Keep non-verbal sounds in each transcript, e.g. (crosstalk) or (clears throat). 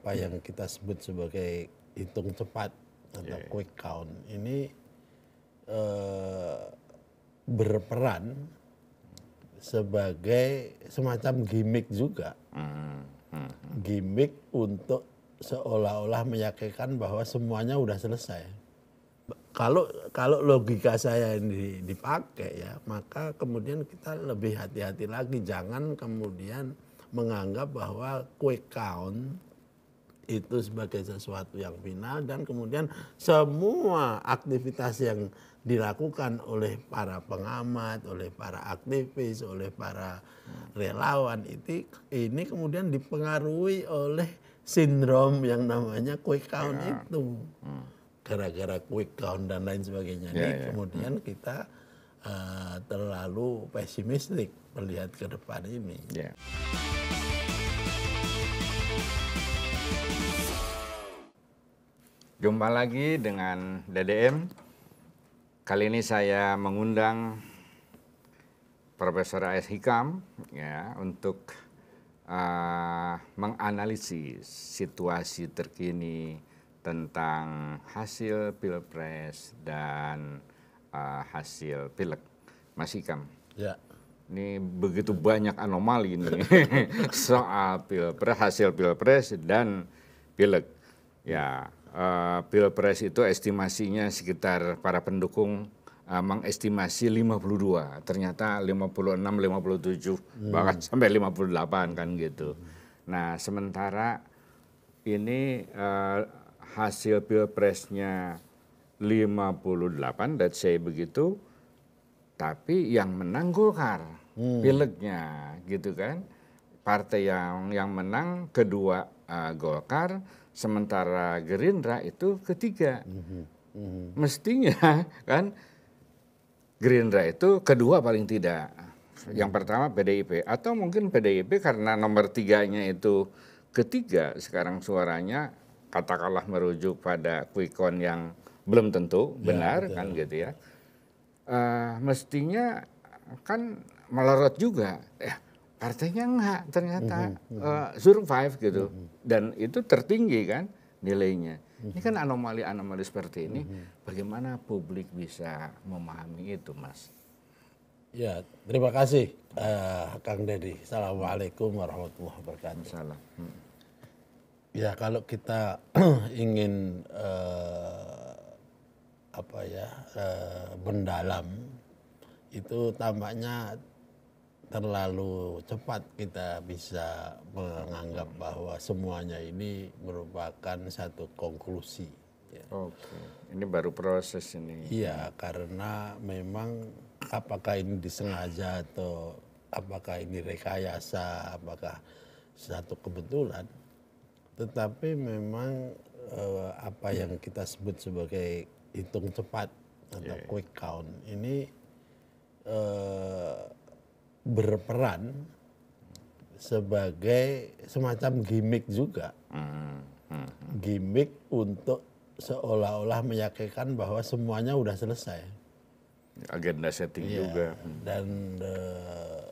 apa yang kita sebut sebagai hitung cepat atau yeah. Iya. quick count ini uh, berperan sebagai semacam gimmick juga, hmm, hmm, hmm. gimmick untuk seolah-olah meyakinkan bahwa semuanya sudah selesai. Kalau kalau logika saya ini dipakai ya, maka kemudian kita lebih hati-hati lagi, jangan kemudian menganggap bahwa quick count itu sebagai sesuatu yang final dan kemudian semua aktivitas yang dilakukan oleh para pengamat, oleh para aktivis, oleh para relawan itu ini kemudian dipengaruhi oleh sindrom yang namanya quick count ya. itu. Gara-gara quick count dan lain sebagainya. ini ya, ya. kemudian kita uh, terlalu pesimistik melihat ke depan ini. Yeah. Jumpa lagi dengan DDM. Kali ini saya mengundang Profesor AS Hikam ya untuk uh, menganalisis situasi terkini tentang hasil pilpres dan uh, hasil pileg. Mas Hikam. Ya. Ini begitu banyak anomali ini (laughs) soal pilpres, hasil pilpres dan pileg. Ya. Eh, pilpres itu estimasinya sekitar para pendukung uh, mengestimasi 52, ternyata 56, 57, hmm. bahkan sampai 58 kan gitu. Nah sementara ini uh, hasil pilpresnya 58, let's say begitu, tapi yang menang Golkar, hmm. pilegnya gitu kan. Partai yang yang menang kedua uh, Golkar, sementara Gerindra itu ketiga. Mm-hmm. Mm-hmm. Mestinya (laughs) kan Gerindra itu kedua paling tidak. Yang pertama PDIP atau mungkin PDIP karena nomor tiganya itu ketiga sekarang suaranya katakanlah merujuk pada quick count yang belum tentu ya, benar ya, kan gitu ya. Uh, mestinya kan melorot juga. Eh, artinya enggak ternyata mm -hmm. uh, survive gitu mm -hmm. dan itu tertinggi kan nilainya. Mm -hmm. Ini mm-hmm. kan anomali-anomali seperti ini. Mm -hmm. Bagaimana publik bisa memahami itu, Mas? Ya, terima kasih uh, Kang Deddy. Assalamualaikum warahmatullah wabarakatuh. Salam. Hmm. Ya, kalau kita (clears throat) ingin uh, apa ya uh, mendalam, itu tampaknya terlalu cepat kita bisa menganggap bahwa semuanya ini merupakan satu konklusi. Ya. Oke, okay. ini baru proses ini. Iya, karena memang apakah ini disengaja atau apakah ini rekayasa, apakah satu kebetulan. Tetapi memang eh, apa yang kita sebut sebagai hitung cepat atau yeah. Iya. quick count ini eh, berperan sebagai semacam gimmick juga. Gimmick untuk seolah-olah meyakinkan bahwa semuanya sudah selesai. Agenda setting ya, juga. Dan uh,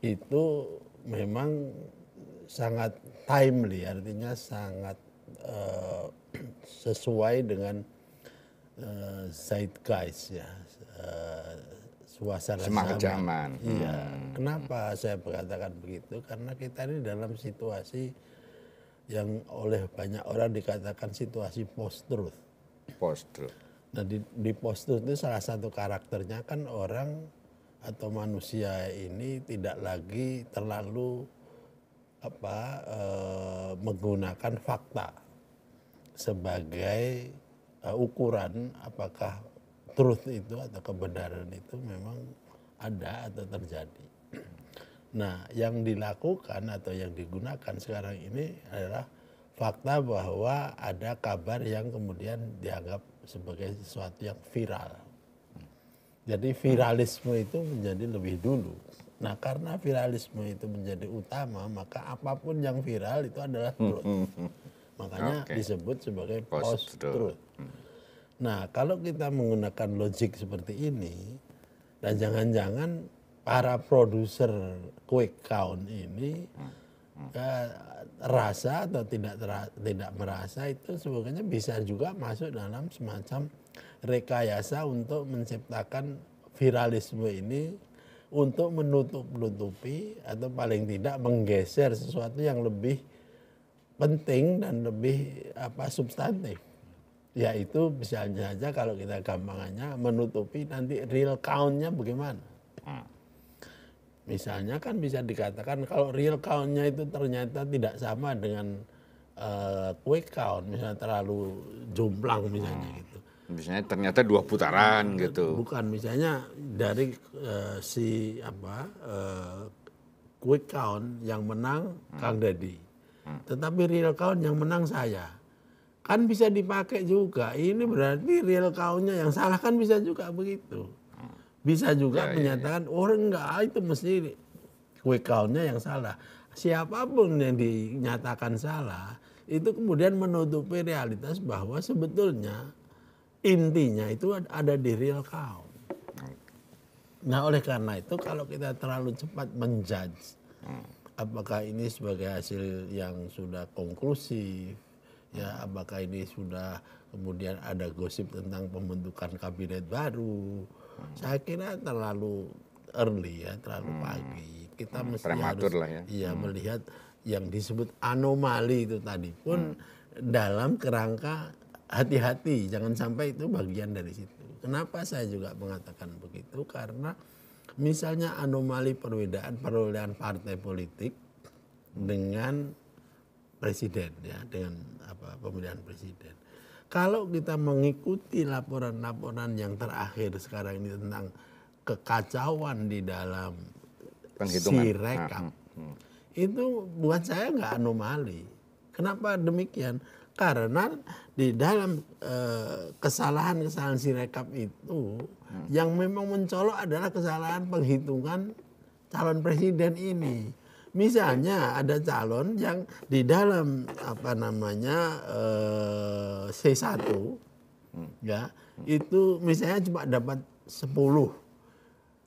itu memang sangat timely, artinya sangat uh, sesuai dengan uh, zeitgeist ya suasana semangat zaman. zaman. Iya. Hmm. Kenapa saya berkatakan begitu? Karena kita ini dalam situasi yang oleh banyak orang dikatakan situasi post truth. Post truth. Nah di, di post truth itu salah satu karakternya kan orang atau manusia ini tidak lagi terlalu apa e, menggunakan fakta sebagai e, ukuran apakah truth itu atau kebenaran itu memang ada atau terjadi. Nah, yang dilakukan atau yang digunakan sekarang ini adalah fakta bahwa ada kabar yang kemudian dianggap sebagai sesuatu yang viral. Jadi viralisme itu menjadi lebih dulu. Nah, karena viralisme itu menjadi utama, maka apapun yang viral itu adalah truth. (laughs) Makanya okay. disebut sebagai post truth. Post -truth. Hmm. Nah, kalau kita menggunakan logik seperti ini, dan jangan-jangan para produser quick count ini eh, rasa atau tidak tidak merasa itu sebenarnya bisa juga masuk dalam semacam rekayasa untuk menciptakan viralisme ini untuk menutup-nutupi atau paling tidak menggeser sesuatu yang lebih penting dan lebih apa substantif. Ya itu bisa saja kalau kita gampangannya menutupi nanti real count-nya bagaimana. Hmm. Misalnya kan bisa dikatakan kalau real count-nya itu ternyata tidak sama dengan uh, quick count, misalnya terlalu jomplang misalnya hmm. gitu. Misalnya ternyata dua putaran gitu. Bukan, misalnya dari uh, si apa uh, quick count yang menang hmm. Kang Dedi, hmm. tetapi real count yang menang saya kan bisa dipakai juga. Ini berarti real kaunya yang salah kan bisa juga begitu. Bisa juga ya, menyatakan ya, ya. orang oh, enggak ah, itu mesti quick kaunya yang salah. Siapapun yang dinyatakan salah itu kemudian menutupi realitas bahwa sebetulnya intinya itu ada di real count. Nah oleh karena itu kalau kita terlalu cepat menjudge hmm. apakah ini sebagai hasil yang sudah konklusif ya apakah ini sudah kemudian ada gosip tentang pembentukan kabinet baru hmm. saya kira terlalu early ya terlalu hmm. pagi kita hmm, mesti harus lah ya. ya hmm. melihat yang disebut anomali itu tadi pun hmm. dalam kerangka hati-hati jangan sampai itu bagian dari situ kenapa saya juga mengatakan begitu karena misalnya anomali perbedaan perolehan partai politik dengan presiden ya dengan apa pemilihan presiden. Kalau kita mengikuti laporan-laporan yang terakhir sekarang ini tentang kekacauan di dalam si rekap, hmm, hmm, hmm. itu buat saya nggak anomali. Kenapa demikian? Karena di dalam eh, kesalahan-kesalahan si rekap itu hmm. yang memang mencolok adalah kesalahan penghitungan calon presiden ini. Misalnya ada calon yang di dalam apa namanya eh, C1 ya, itu misalnya cuma dapat 10.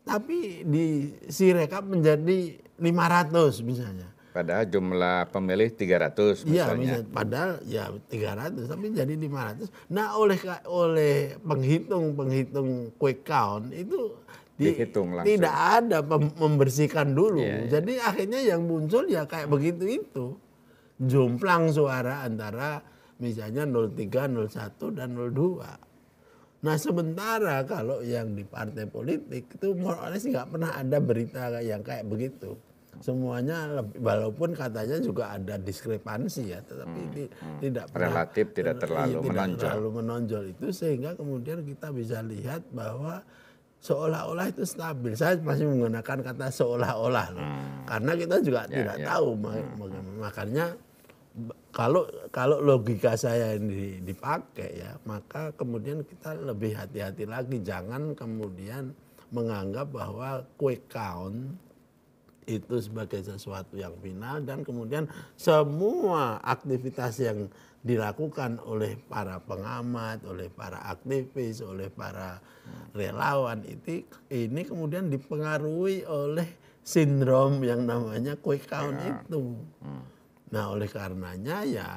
Tapi di si rekap menjadi 500 misalnya. Padahal jumlah pemilih 300 iya, misalnya. Iya, padahal ya 300 tapi jadi 500. Nah, oleh oleh penghitung-penghitung quick count itu dihitung langsung. Tidak ada membersihkan dulu. Yeah, yeah. Jadi akhirnya yang muncul ya kayak begitu itu. Jomplang suara antara misalnya 03, 01 dan 02. Nah sementara kalau yang di partai politik itu moralnya sih nggak pernah ada berita yang kayak begitu. Semuanya lebih, walaupun katanya juga ada diskrepansi ya, tetapi hmm, hmm. tidak pernah, relatif tidak terlalu tidak menonjol. Terlalu menonjol itu sehingga kemudian kita bisa lihat bahwa seolah-olah itu stabil. Saya masih menggunakan kata seolah-olah Hmm. Karena kita juga ya, tidak ya. tahu hmm. makanya kalau kalau logika saya ini dipakai ya, maka kemudian kita lebih hati-hati lagi jangan kemudian menganggap bahwa quick count itu sebagai sesuatu yang final dan kemudian semua aktivitas yang dilakukan oleh para pengamat, oleh para aktivis, oleh para relawan itu ini kemudian dipengaruhi oleh sindrom yang namanya quick count ya. itu. Hmm. Nah, oleh karenanya ya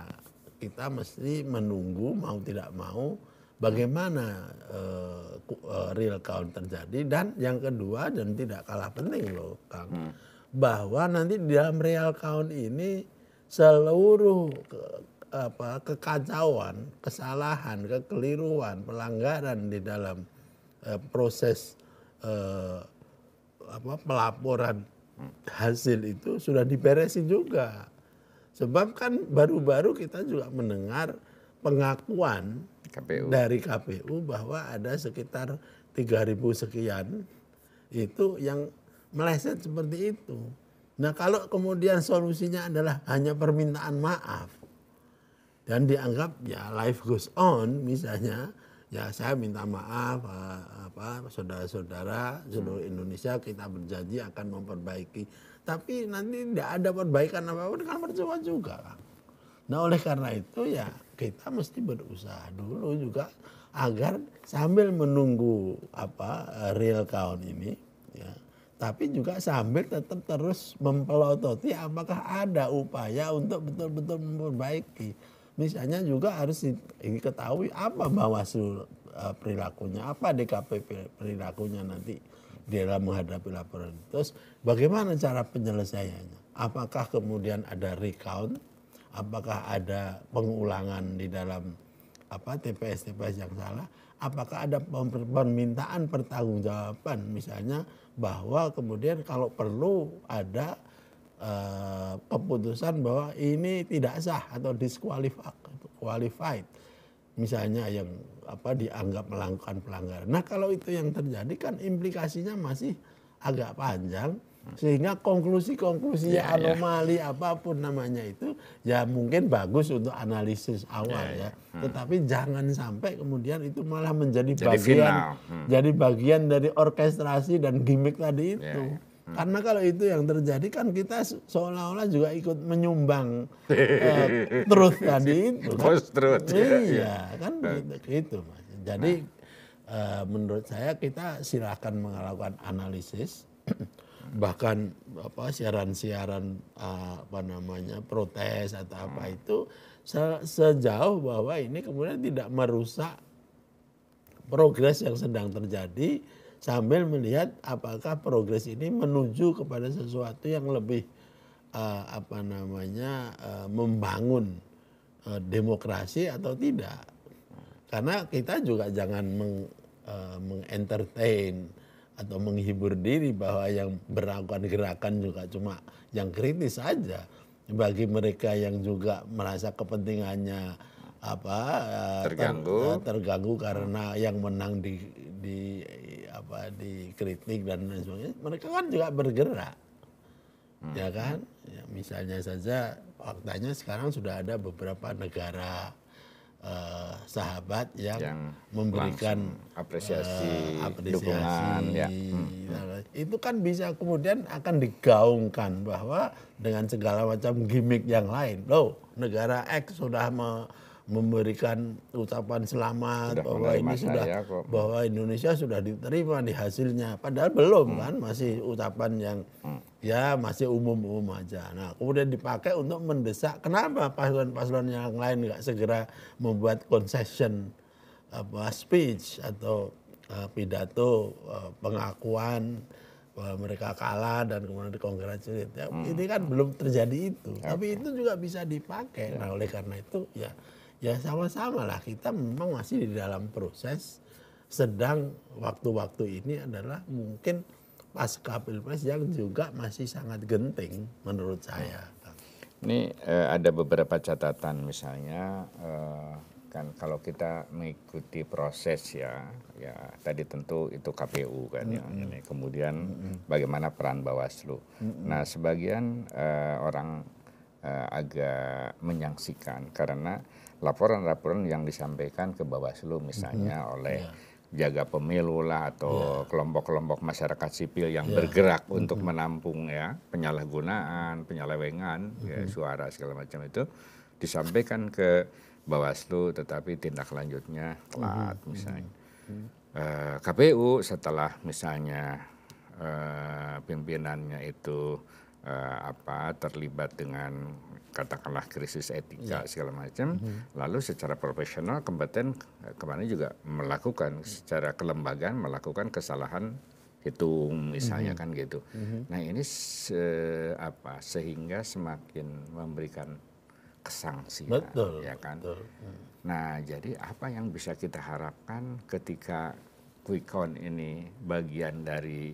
kita mesti menunggu mau tidak mau bagaimana uh, real count terjadi dan yang kedua dan tidak kalah penting loh Kang hmm. bahwa nanti dalam real count ini seluruh apa kekacauan, kesalahan, kekeliruan, pelanggaran di dalam uh, proses uh, apa pelaporan hasil itu sudah diberesi juga. Sebab kan baru-baru kita juga mendengar pengakuan KPU. dari KPU bahwa ada sekitar 3000 sekian itu yang meleset seperti itu. Nah, kalau kemudian solusinya adalah hanya permintaan maaf dan dianggap ya life goes on misalnya ya saya minta maaf eh, apa saudara-saudara seluruh hmm. Indonesia kita berjanji akan memperbaiki tapi nanti tidak ada perbaikan apa pun kan percuma juga kan. nah oleh karena itu ya kita mesti berusaha dulu juga agar sambil menunggu apa eh, real count ini ya tapi juga sambil tetap terus mempelototi ya, apakah ada upaya untuk betul-betul memperbaiki misalnya juga harus diketahui apa Bawaslu eh, perilakunya, apa DKP perilakunya nanti dalam menghadapi laporan. Terus bagaimana cara penyelesaiannya? Apakah kemudian ada recount? Apakah ada pengulangan di dalam apa TPS-TPS yang salah? Apakah ada permintaan pertanggungjawaban misalnya bahwa kemudian kalau perlu ada Eh, keputusan bahwa ini tidak sah atau disqualified misalnya yang apa dianggap melakukan pelanggaran. Nah kalau itu yang terjadi kan implikasinya masih agak panjang sehingga konklusi-konklusi ya, ya. anomali ya. apapun namanya itu ya mungkin bagus untuk analisis awal ya, ya, ya. Hmm. tetapi jangan sampai kemudian itu malah menjadi jadi bagian hmm. jadi bagian dari orkestrasi dan gimmick tadi itu. Ya, ya. Hmm. Karena kalau itu yang terjadi kan kita seolah-olah juga ikut menyumbang (laughs) eh, terus tadi itu. Kan? Terus. Iya, iya. kan nah. gitu, gitu Jadi nah. eh, menurut saya kita silahkan melakukan analisis (clears throat) bahkan apa siaran-siaran eh, apa namanya protes atau apa hmm. itu se sejauh bahwa ini kemudian tidak merusak progres yang sedang terjadi sambil melihat apakah progres ini menuju kepada sesuatu yang lebih uh, apa namanya uh, membangun uh, demokrasi atau tidak. Karena kita juga jangan meng, uh, mengentertain atau menghibur diri bahwa yang berlakukan gerakan juga cuma yang kritis saja bagi mereka yang juga merasa kepentingannya apa terganggu ter, terganggu karena yang menang di di apa dikritik dan lain sebagainya mereka kan juga bergerak hmm. ya kan ya, misalnya saja faktanya sekarang sudah ada beberapa negara eh, sahabat yang, yang memberikan apresiasi, eh, apresiasi dukungan ya. hmm. itu kan bisa kemudian akan digaungkan bahwa dengan segala macam gimmick yang lain loh negara X sudah me, memberikan ucapan selamat sudah bahwa ini sudah ya, bahwa Indonesia sudah diterima di hasilnya padahal belum hmm. kan masih ucapan yang hmm. ya masih umum-umum aja. Nah, kemudian dipakai untuk mendesak kenapa paslon-paslon yang lain nggak segera membuat concession apa speech atau uh, pidato uh, pengakuan bahwa mereka kalah dan kemudian dikongratulate. Ya, hmm. Ini kan belum terjadi itu, okay. tapi itu juga bisa dipakai. Yeah. Nah, oleh karena itu ya ya sama-sama lah kita memang masih di dalam proses sedang waktu-waktu ini adalah mungkin pasca pilpres yang juga masih sangat genting menurut saya. Ini eh, ada beberapa catatan misalnya eh, kan kalau kita mengikuti proses ya ya tadi tentu itu KPU kan mm -hmm. ya ini kemudian mm -hmm. bagaimana peran Bawaslu. Mm -hmm. Nah sebagian eh, orang eh, agak menyaksikan karena laporan-laporan yang disampaikan ke Bawaslu misalnya hmm. oleh yeah. jaga pemilu lah atau ya. kelompok-kelompok yeah. masyarakat sipil yang yeah. bergerak hmm untuk mhm. menampung ya penyalahgunaan, penyelewengan hmm ya, mhm. suara segala macam itu disampaikan ke Bawaslu tetapi tindak lanjutnya telat hmm misalnya. hmm eh, KPU setelah misalnya uh, pimpinannya itu uh, apa terlibat dengan katakanlah krisis etika yeah. segala macam mm -hmm. lalu secara profesional kompeten eh, kemarin juga melakukan secara kelembagaan melakukan kesalahan hitung misalnya mm -hmm. kan gitu mm -hmm. nah ini se apa sehingga semakin memberikan kesangsi ya kan betul. Hmm. nah jadi apa yang bisa kita harapkan ketika quick count ini bagian dari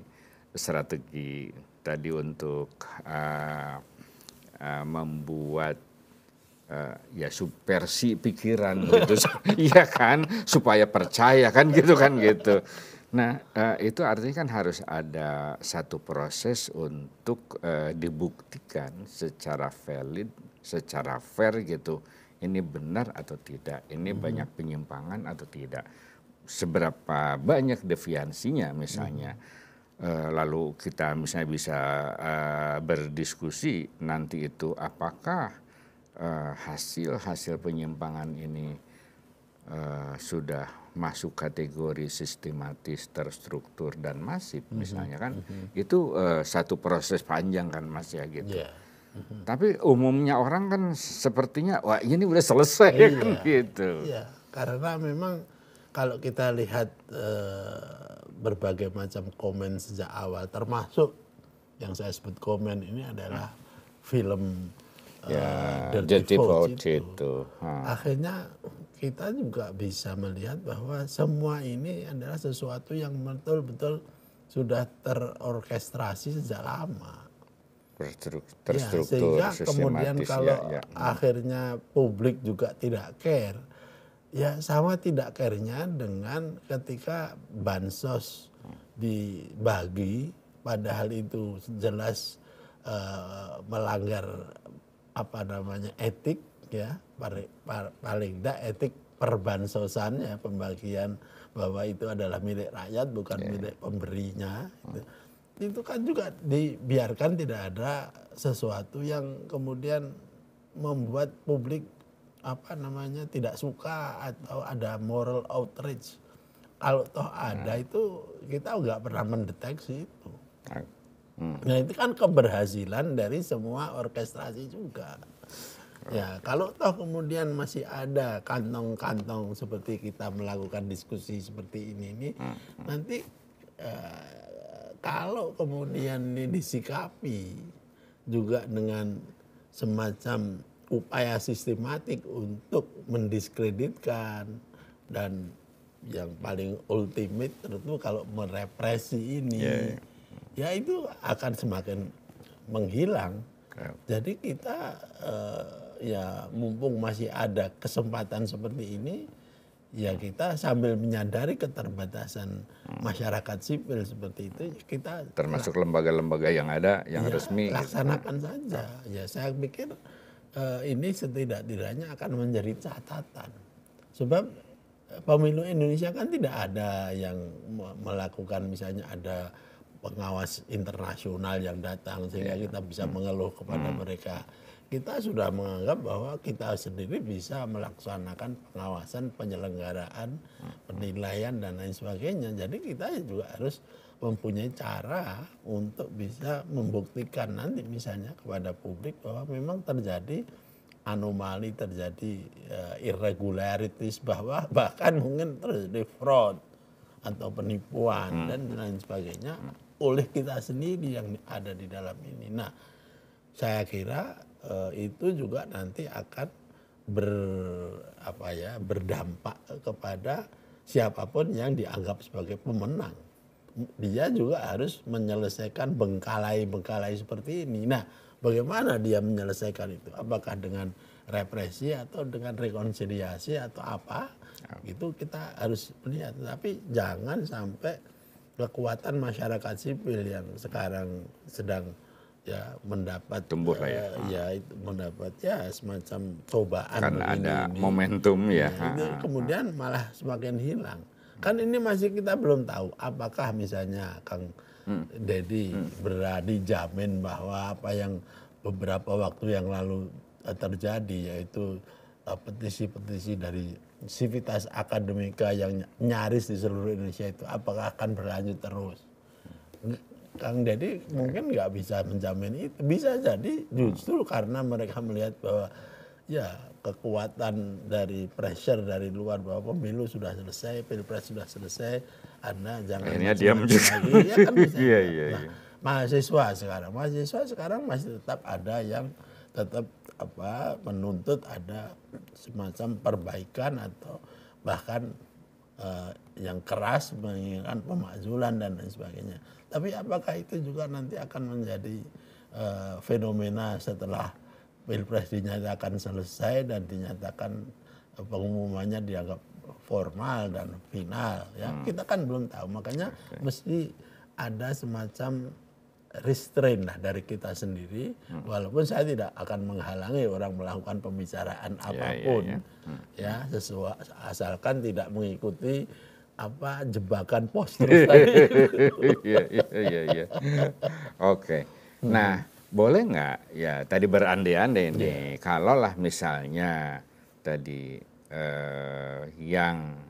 strategi tadi untuk uh, uh, membuat uh, ya supersi pikiran (laughs) gitu iya kan supaya percaya kan gitu kan gitu nah uh, itu artinya kan harus ada satu proses untuk uh, dibuktikan secara valid secara fair gitu ini benar atau tidak ini hmm. banyak penyimpangan atau tidak seberapa banyak deviansinya misalnya hmm Eh, lalu kita misalnya bisa eh, berdiskusi nanti itu apakah hasil-hasil eh, penyimpangan ini sudah masuk kategori sistematis, terstruktur dan masif mm -hmm. misalnya kan mm -hmm. itu uh, satu proses panjang kan Mas ya gitu. Yeah. Mm -hmm. Tapi umumnya orang kan sepertinya wah ini udah selesai yeah. kan gitu. yeah. karena memang kalau kita lihat uh, berbagai macam komen sejak awal termasuk yang saya sebut komen ini adalah film ya, uh, itu. itu. Hmm. Akhirnya kita juga bisa melihat bahwa semua ini adalah sesuatu yang betul-betul sudah terorkestrasi sejak lama. Ya, terstruktur ya, sehingga kemudian kalau ya, ya. akhirnya publik juga tidak care, ya sama tidak care dengan ketika bansos dibagi padahal itu jelas uh, melanggar apa namanya etik ya paling, tidak etik perbansosan ya pembagian bahwa itu adalah milik rakyat bukan yeah. milik pemberinya gitu. itu kan juga dibiarkan tidak ada sesuatu yang kemudian membuat publik apa namanya tidak suka atau ada moral outrage. Kalau toh ada hmm. itu kita nggak pernah mendeteksi itu. Nah, hmm. Nah itu kan keberhasilan dari semua orkestrasi juga. Ya, kalau toh kemudian masih ada kantong-kantong seperti kita melakukan diskusi seperti ini ini, hmm. hmm. nanti eh, kalau kemudian ini disikapi juga dengan semacam upaya sistematik untuk mendiskreditkan dan yang paling ultimate tentu kalau merepresi ini yeah, yeah. ya itu akan semakin menghilang. Okay. Jadi kita uh, ya mumpung masih ada kesempatan seperti ini ya kita sambil menyadari keterbatasan masyarakat sipil seperti itu kita termasuk lembaga-lembaga yang ada yang ya, resmi gitu. laksanakan gitu. saja. Ya saya pikir eh, ini setidak-tidaknya akan menjadi catatan. Sebab eh, pemilu Indonesia kan tidak ada yang melakukan misalnya ada pengawas internasional yang datang sehingga iya. kita bisa hmm. mengeluh kepada hmm. mereka kita sudah menganggap bahwa kita sendiri bisa melaksanakan pengawasan penyelenggaraan penilaian dan lain sebagainya jadi kita juga harus mempunyai cara untuk bisa membuktikan nanti misalnya kepada publik bahwa memang terjadi anomali terjadi uh, irregularities bahwa (laughs) bahkan mungkin terjadi fraud atau penipuan hmm. dan lain sebagainya oleh kita sendiri yang ada di dalam ini. Nah, saya kira Eh, itu juga nanti akan ber apa ya berdampak kepada siapapun yang dianggap sebagai pemenang dia juga harus menyelesaikan bengkalai-bengkalai seperti ini nah bagaimana dia menyelesaikan itu apakah dengan represi atau dengan rekonsiliasi atau apa nah. itu kita harus melihat tapi jangan sampai kekuatan masyarakat sipil yang sekarang sedang ya mendapat tumbuh lah ya. Eh, hmm. ya itu mendapat ya semacam cobaan karena begini, ada ini. momentum ya. Nah, ini kemudian malah semakin hilang. Kan ini masih kita belum tahu apakah misalnya Kang hmm. Dedi hmm. berani jamin bahwa apa yang beberapa waktu yang lalu eh, terjadi yaitu eh, petisi-petisi dari civitas akademika yang nyaris di seluruh Indonesia itu apakah akan berlanjut terus? Kang Deddy mungkin nggak bisa menjamin itu. Bisa jadi justru karena mereka melihat bahwa ya kekuatan dari pressure dari luar bahwa pemilu sudah selesai, pilpres sudah selesai, anda jangan Akhirnya dia lagi. ya kan bisa. (laughs) Iya, ya. iya, nah, iya. mahasiswa sekarang, mahasiswa sekarang masih tetap ada yang tetap apa menuntut ada semacam perbaikan atau bahkan eh, yang keras menginginkan pemakzulan dan lain sebagainya. Tapi apakah itu juga nanti akan menjadi uh, fenomena setelah pilpres dinyatakan selesai dan dinyatakan eh, pengumumannya dianggap formal dan final? Ya hmm. kita kan belum tahu. Makanya okay. mesti ada semacam restrain lah dari kita sendiri hmm. walaupun saya tidak akan menghalangi orang melakukan pembicaraan iya, iya, apapun ya, yeah, yeah. Hmm. ya sesuai asalkan tidak mengikuti apa jebakan pos (laughs) terus tadi. Iya iya iya. iya. Oke. Hmm. Nah, boleh nggak ya tadi berandai-andai yeah. kalaulah iya. kalau lah misalnya tadi eh, yang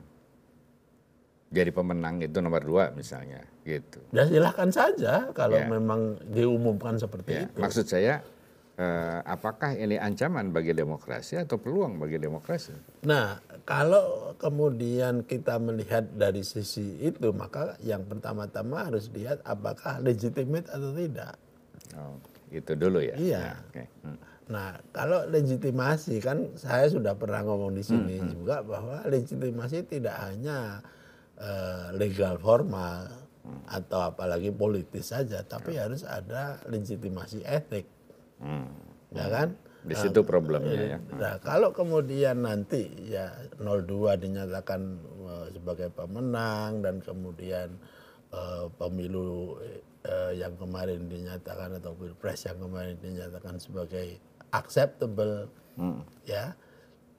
jadi pemenang itu nomor dua misalnya gitu. Ya silahkan saja kalau yeah. memang diumumkan seperti yeah. itu. Maksud saya Eh, apakah ini ancaman bagi demokrasi atau peluang bagi demokrasi? Nah, kalau kemudian kita melihat dari sisi itu, maka yang pertama-tama harus lihat apakah legitimate atau tidak. Oh, itu dulu ya. Iya. Nah, okay. hmm. nah kalau legitimasi kan saya sudah pernah ngomong di sini hmm, hmm. juga bahwa legitimasi tidak hanya eh, legal formal hmm. atau apalagi politis saja, tapi hmm. harus ada legitimasi etik. Hmm. ya kan? Di situ nah, problemnya iya. ya. Nah, kalau kemudian nanti ya 02 dinyatakan eh, sebagai pemenang dan kemudian uh, pemilu uh, yang kemarin dinyatakan atau pilpres yang kemarin dinyatakan sebagai acceptable hmm. ya.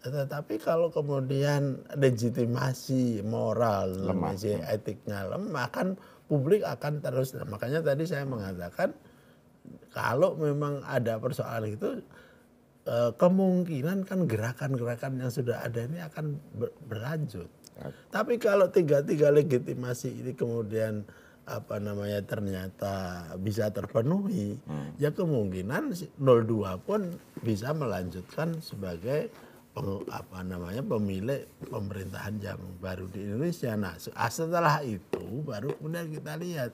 Tetapi kalau kemudian legitimasi moral, lemah. etiknya lemah kan publik akan terus. Nah, makanya tadi saya mengatakan kalau memang ada persoalan itu eh, kemungkinan kan gerakan-gerakan yang sudah ada ini akan berlanjut. Tapi kalau tiga-tiga legitimasi ini kemudian apa namanya ternyata bisa terpenuhi, hmm. ya kemungkinan 02 pun bisa melanjutkan sebagai apa namanya pemilik pemerintahan yang baru di Indonesia. Nah, setelah itu baru kemudian kita lihat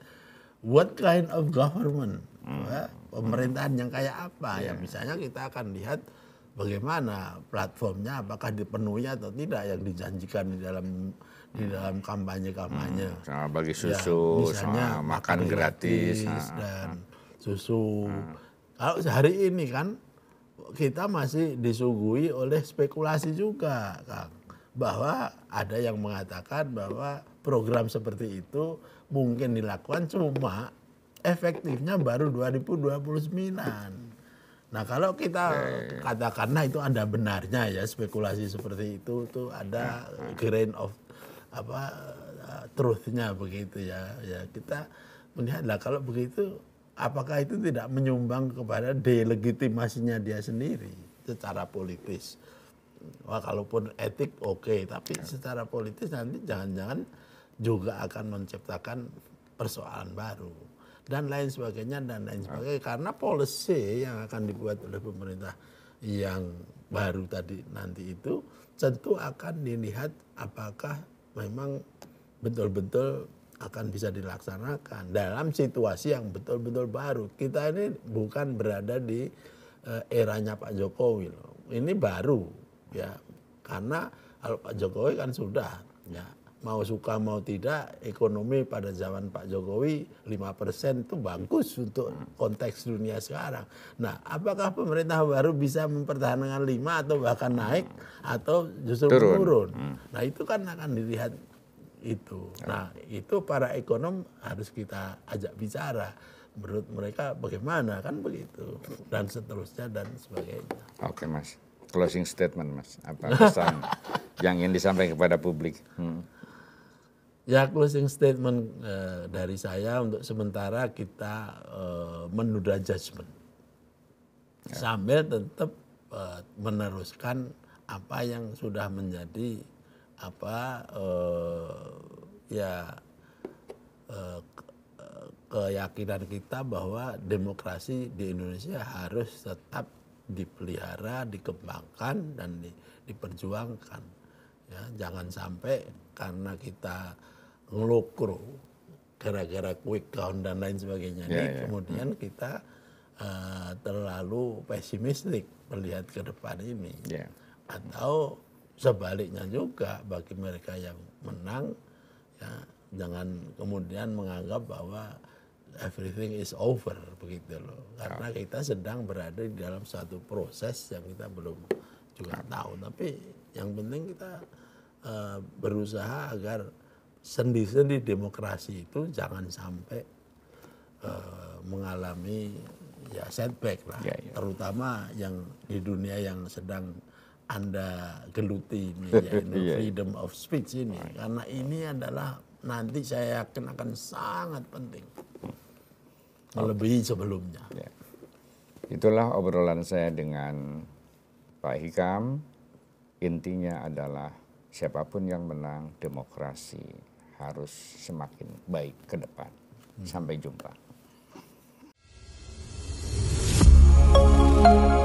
what kind of government hmm. Ya, pemerintahan yang kayak apa yeah. ya iya. misalnya kita akan lihat bagaimana platformnya apakah dipenuhi atau tidak yang dijanjikan di dalam di hmm. dalam kampanye-kampanye hmm. sama bagi ya, susu ya, misalnya sama makan gratis, gratis ha, dan susu ha. Hmm. kalau sehari ini kan kita masih disuguhi oleh spekulasi juga Kang bahwa ada yang mengatakan bahwa program seperti itu mungkin dilakukan cuma efektifnya baru 2029. Nah kalau kita katakanlah itu ada benarnya ya spekulasi seperti itu tuh ada grain of apa truthnya begitu ya ya kita melihatlah kalau begitu apakah itu tidak menyumbang kepada delegitimasinya dia sendiri secara politis. Wah kalaupun etik oke okay, tapi ya. secara politis nanti jangan-jangan juga akan menciptakan persoalan baru dan lain sebagainya dan lain sebagainya karena policy yang akan dibuat oleh pemerintah yang baru tadi nanti itu tentu akan dilihat apakah memang betul-betul akan bisa dilaksanakan dalam situasi yang betul-betul baru. Kita ini bukan berada di eh, eranya Pak Jokowi loh. Ini baru ya. Karena kalau Pak Jokowi kan sudah ya mau suka mau tidak ekonomi pada zaman Pak Jokowi 5% itu bagus untuk konteks dunia sekarang. Nah, apakah pemerintah baru bisa mempertahankan 5 atau bahkan naik atau justru turun? turun? Hmm. Nah, itu kan akan dilihat itu. Nah, itu para ekonom harus kita ajak bicara menurut mereka bagaimana kan begitu dan seterusnya dan sebagainya. Oke, Mas. Closing statement, Mas. Apa pesan (laughs) yang ingin disampaikan kepada publik? Hmm. Ya closing statement uh, dari saya untuk sementara kita uh, eh, menunda judgement ya. sambil tetap uh, eh, meneruskan apa yang sudah menjadi apa uh, ya uh, keyakinan kita bahwa demokrasi di Indonesia harus tetap dipelihara, dikembangkan dan di, diperjuangkan. Ya, jangan sampai karena kita ngelokro gara-gara quick count dan lain sebagainya. Yeah, Ini yeah. Ya. kemudian hmm. kita uh, terlalu pesimistik melihat ke depan ini. Yeah. Atau sebaliknya juga bagi mereka yang menang ya jangan kemudian menganggap bahwa everything is over begitu loh. Karena yeah. kita sedang berada di dalam satu proses yang kita belum juga yeah. tahu. Tapi yang penting kita uh, berusaha agar sendi-sendi demokrasi itu jangan sampai uh, mengalami ya setback lah, ya, ya. terutama yang di dunia yang sedang anda geluti ini, (laughs) yaitu iya, iya. freedom of speech ini, karena ini adalah nanti saya yakin akan sangat penting, melebihi sebelumnya. Ya. Itulah obrolan saya dengan Pak Hikam. Intinya adalah siapapun yang menang demokrasi harus semakin baik ke depan. Hmm. Sampai jumpa.